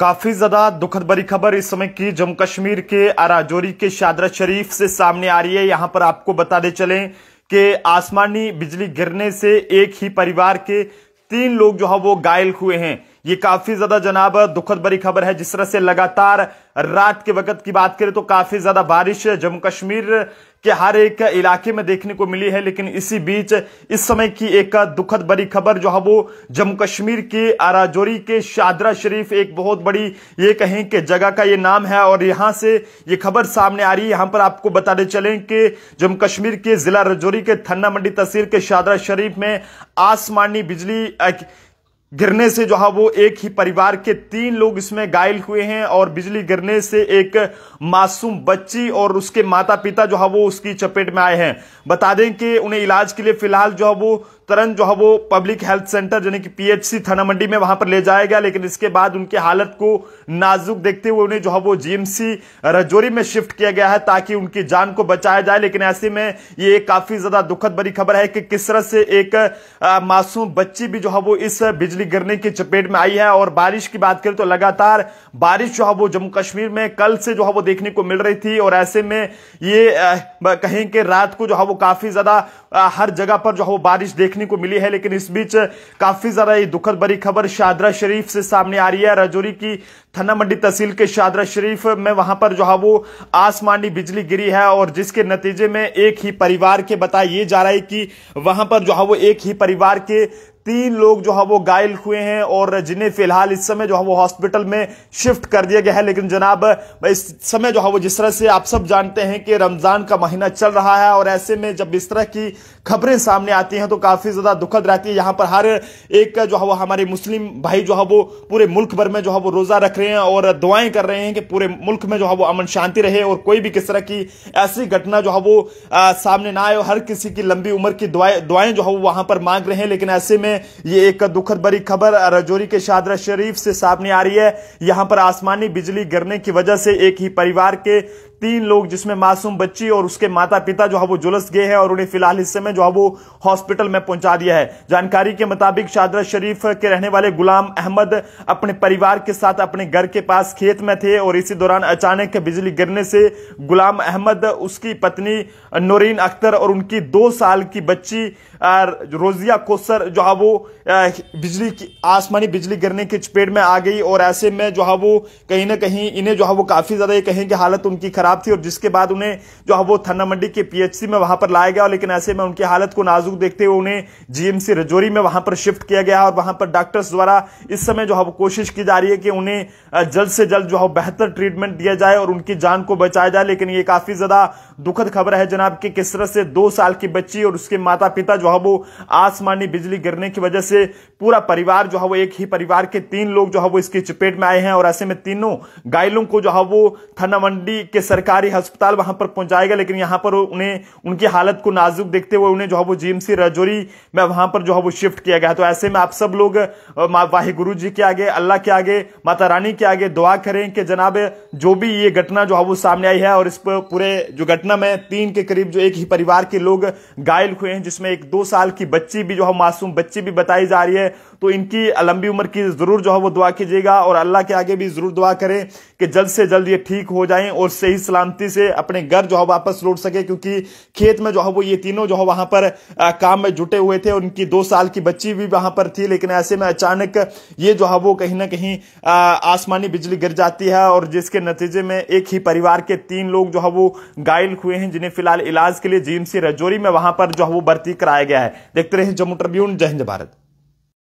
काफी ज्यादा दुखद भरी खबर इस समय की जम्मू कश्मीर के अराजोरी के शादरा शरीफ से सामने आ रही है यहां पर आपको बता दे चले कि आसमानी बिजली गिरने से एक ही परिवार के तीन लोग जो है वो घायल हुए हैं ये काफी ज्यादा जनाब दुखद भरी खबर है जिस तरह से लगातार रात के वक्त की बात करें तो काफी ज्यादा बारिश जम्मू कश्मीर के हर एक इलाके में देखने को मिली है लेकिन इसी बीच इस समय की एक दुखद बड़ी खबर जो है वो जम्मू कश्मीर के आराजोरी के शादरा शरीफ एक बहुत बड़ी ये कहें कि जगह का ये नाम है और यहां से ये खबर सामने आ रही है यहां पर आपको बताने चले कि जम्मू कश्मीर के जिला राजौरी के थन्ना मंडी तहसील के शादरा शरीफ में आसमानी बिजली गिरने से जो है हाँ, वो एक ही परिवार के तीन लोग इसमें घायल हुए हैं और बिजली गिरने से एक मासूम बच्ची और उसके माता पिता जो है हाँ, वो उसकी चपेट में आए हैं बता दें कि उन्हें इलाज के लिए फिलहाल जो है हाँ, वो तुरंत जो है वो पब्लिक हेल्थ सेंटर यानी कि पीएचसी थाना मंडी में वहां पर ले जाया गया लेकिन इसके बाद उनकी हालत को नाजुक देखते हुए उन्हें जो है वो जीएमसी रजौरी में शिफ्ट किया गया है ताकि उनकी जान को बचाया जाए लेकिन ऐसे में ये काफी ज्यादा दुखद भरी खबर है कि किस तरह से एक मासूम बच्ची भी जो है वो इस बिजली गिरने की चपेट में आई है और बारिश की बात करें तो लगातार बारिश जो है वो जम्मू कश्मीर में कल से जो है वो देखने को मिल रही थी और ऐसे में ये कहें कि रात को जो है वो काफी ज्यादा हर जगह पर जो है वो बारिश देखने देखने को मिली है लेकिन इस बीच काफी ज्यादा दुखद बड़ी खबर शादरा शरीफ से सामने आ रही है राजौरी की थना मंडी तहसील के शादरा शरीफ में वहां पर जो है वो आसमानी बिजली गिरी है और जिसके नतीजे में एक ही परिवार के बताया ये जा रहा है कि वहां पर जो है वो एक ही परिवार के तीन लोग जो है वो घायल हुए हैं और जिन्हें फिलहाल इस समय जो है वो हॉस्पिटल में शिफ्ट कर दिया गया है लेकिन जनाब इस समय जो है वो जिस तरह से आप सब जानते हैं कि रमजान का महीना चल रहा है और ऐसे में जब इस तरह की खबरें सामने आती हैं तो काफ़ी ज़्यादा दुखद रहती है यहाँ पर हर एक जो है वो हमारे मुस्लिम भाई जो है वो पूरे मुल्क भर में जो है वो रोज़ा रख रहे हैं और दुआएं कर रहे हैं कि पूरे मुल्क में जो है वो अमन शांति रहे और कोई भी किस तरह की ऐसी घटना जो है वो आ, सामने ना आए और हर किसी की लंबी उम्र की दुआएं दुआएं जो है वो वहां पर मांग रहे हैं लेकिन ऐसे में ये एक दुखद भरी खबर रजौरी के शादरा शरीफ से सामने आ रही है यहाँ पर आसमानी बिजली गिरने की वजह से एक ही परिवार के तीन लोग जिसमें मासूम बच्ची और उसके माता पिता जो है वो जुलस गए हैं और उन्हें फिलहाल हिस्से में जो है वो हॉस्पिटल में पहुंचा दिया है जानकारी के मुताबिक शादरा शरीफ के रहने वाले गुलाम अहमद अपने परिवार के साथ अपने घर के पास खेत में थे और इसी दौरान अचानक बिजली गिरने से गुलाम अहमद उसकी पत्नी नोरीन अख्तर और उनकी दो साल की बच्ची रोजिया कोसर जो है वो बिजली की आसमानी बिजली गिरने की चपेट में आ गई और ऐसे में जो है वो कहीं ना कहीं इन्हें जो है वो काफी ज्यादा ये कहें कि हालत उनकी खराब खराब थी और जिसके बाद उन्हें जो है वो थन्ना मंडी के पीएचसी में वहां पर लाया गया लेकिन ऐसे में उनकी हालत को नाजुक देखते हुए उन्हें जीएमसी रजौरी में वहां पर शिफ्ट किया गया और वहां पर डॉक्टर्स द्वारा इस समय जो है वो कोशिश की जा रही है कि उन्हें जल्द से जल्द जो है बेहतर ट्रीटमेंट दिया जाए और उनकी जान को बचाया जाए लेकिन ये काफी ज्यादा दुखद खबर है जनाब की किस तरह से दो साल की बच्ची और उसके माता पिता जो है वो आसमानी बिजली गिरने की वजह से पूरा परिवार जो है वो एक ही परिवार के तीन लोग जो है वो इसकी चपेट में आए हैं और ऐसे में तीनों घायलों को जो है वो थन्नामंडी के सर सरकारी अस्पताल वहां पर पहुंचाएगा लेकिन यहां पर उन्हें उनकी हालत को नाजुक देखते हुए उन्हें जो है वो जीएमसी रजौरी में वहां पर जो है वो शिफ्ट किया गया तो ऐसे में आप सब लोग वाहे गुरु जी के आगे अल्लाह के आगे माता रानी के आगे दुआ करें कि जनाब जो भी ये घटना जो है वो सामने आई है और इस पूरे जो घटना में तीन के करीब जो एक ही परिवार के लोग घायल हुए हैं जिसमें एक दो साल की बच्ची भी जो है मासूम बच्ची भी बताई जा रही है तो इनकी लंबी उम्र की जरूर जो है वो दुआ कीजिएगा और अल्लाह के आगे भी जरूर दुआ करें कि जल्द से जल्द ये ठीक हो जाए और सही सलामती से अपने घर जो है वापस लौट सके क्योंकि खेत में जो है वो ये तीनों जो है वहां पर काम में जुटे हुए थे उनकी दो साल की बच्ची भी वहां पर थी लेकिन ऐसे में अचानक ये जो है वो कहीं ना कहीं आसमानी बिजली गिर जाती है और जिसके नतीजे में एक ही परिवार के तीन लोग जो है वो घायल हुए हैं जिन्हें फिलहाल इलाज के लिए जीएमसी रजौरी में वहां पर जो है वो भर्ती कराया गया है देखते रहे जम्मू ट्रिब्यून जय हिंद भारत